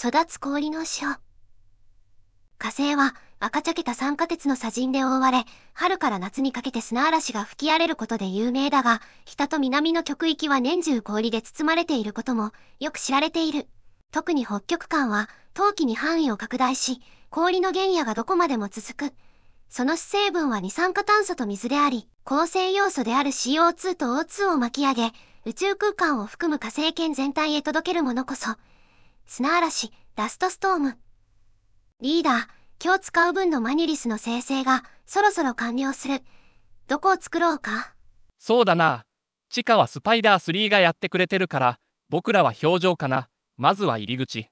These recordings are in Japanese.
育つ氷の塩。火星は赤茶けた酸化鉄の砂塵で覆われ、春から夏にかけて砂嵐が吹き荒れることで有名だが、北と南の極域は年中氷で包まれていることもよく知られている。特に北極間は冬季に範囲を拡大し、氷の原野がどこまでも続く。その主成分は二酸化炭素と水であり、構成要素である CO2 と O2 を巻き上げ、宇宙空間を含む火星圏全体へ届けるものこそ、砂嵐、ラストストーム。リーダー、今日使う分のマニリスの生成がそろそろ完了する。どこを作ろうかそうだな。地下はスパイダー3がやってくれてるから、僕らは表情かな。まずは入り口。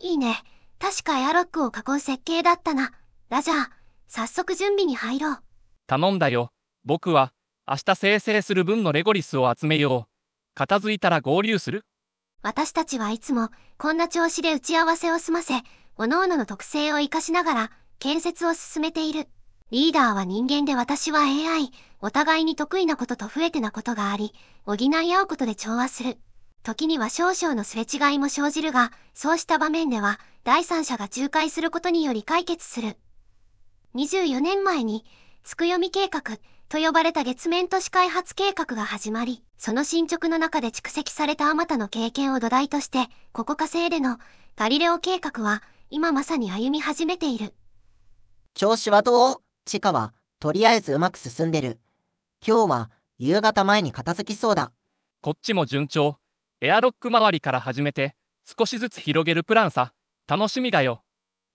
いいね。確かエアロックを囲う設計だったな。ラジャー、早速準備に入ろう。頼んだよ。僕は、明日生成する分のレゴリスを集めよう。片付いたら合流する私たちはいつもこんな調子で打ち合わせを済ませ、各々の特性を活かしながら建設を進めている。リーダーは人間で私は AI、お互いに得意なことと不得手なことがあり、補い合うことで調和する。時には少々のすれ違いも生じるが、そうした場面では、第三者が仲介することにより解決する。24年前に、つくよみ計画、と呼ばれた月面都市開発計画が始まり、その進捗の中で蓄積されたあまたの経験を土台として、ここ火星でのガリレオ計画は、今まさに歩み始めている。調子はどう地下は、とりあえずうまく進んでる。今日は、夕方前に片付きそうだ。こっちも順調。エアロック周りから始めて、少しずつ広げるプランさ。楽しみだよ。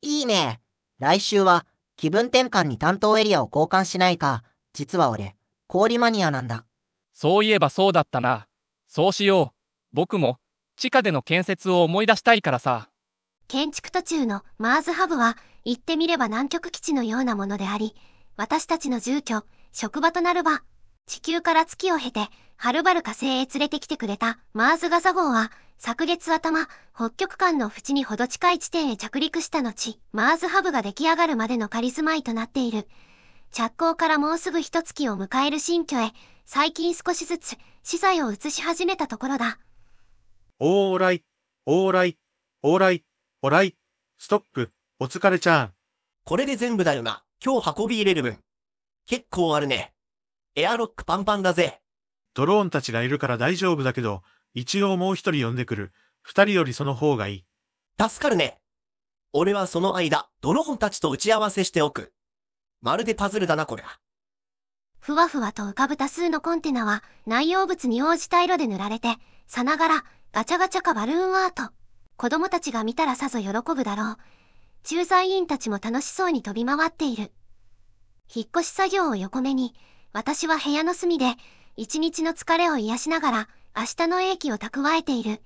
いいね。来週は、気分転換に担当エリアを交換しないか。実は俺、氷マニアなんだ。そういえばそうだったな。そうしよう。僕も、地下での建設を思い出したいからさ。建築途中のマーズハブは、言ってみれば南極基地のようなものであり、私たちの住居、職場となる場、地球から月を経て、はるばる火星へ連れてきてくれたマーズガサ号は、昨月頭、北極間の縁にほど近い地点へ着陸した後、マーズハブが出来上がるまでの仮住まいとなっている。着工からもうすぐ一月を迎える新居へ、最近少しずつ資材を移し始めたところだ。オーライ、オーライ、オーライ、オーライ、ストップ、お疲れちゃん。これで全部だよな。今日運び入れる分。結構あるね。エアロックパンパンだぜ。ドローンたちがいるから大丈夫だけど、一応もう一人呼んでくる。二人よりその方がいい。助かるね。俺はその間、ドローンたちと打ち合わせしておく。まるでパズルだなこりゃ。ふわふわと浮かぶ多数のコンテナは内容物に応じた色で塗られて、さながらガチャガチャかバルーンアート。子供たちが見たらさぞ喜ぶだろう。駐在員たちも楽しそうに飛び回っている。引っ越し作業を横目に、私は部屋の隅で、一日の疲れを癒しながら、明日の英気を蓄えている。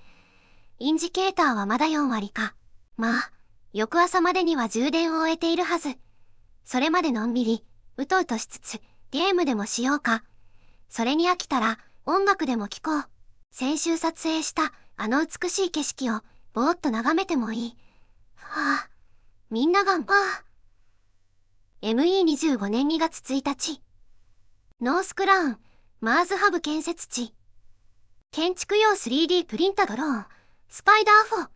インジケーターはまだ4割か。まあ、翌朝までには充電を終えているはず。それまでのんびり、うとうとしつつ、ゲームでもしようか。それに飽きたら、音楽でも聴こう。先週撮影したあの美しい景色をぼーっと眺めてもいい。はあ、みんながんばー。ME25 年2月1日。ノースクラウン、マーズハブ建設地。建築用 3D プリンタドローン、スパイダー4。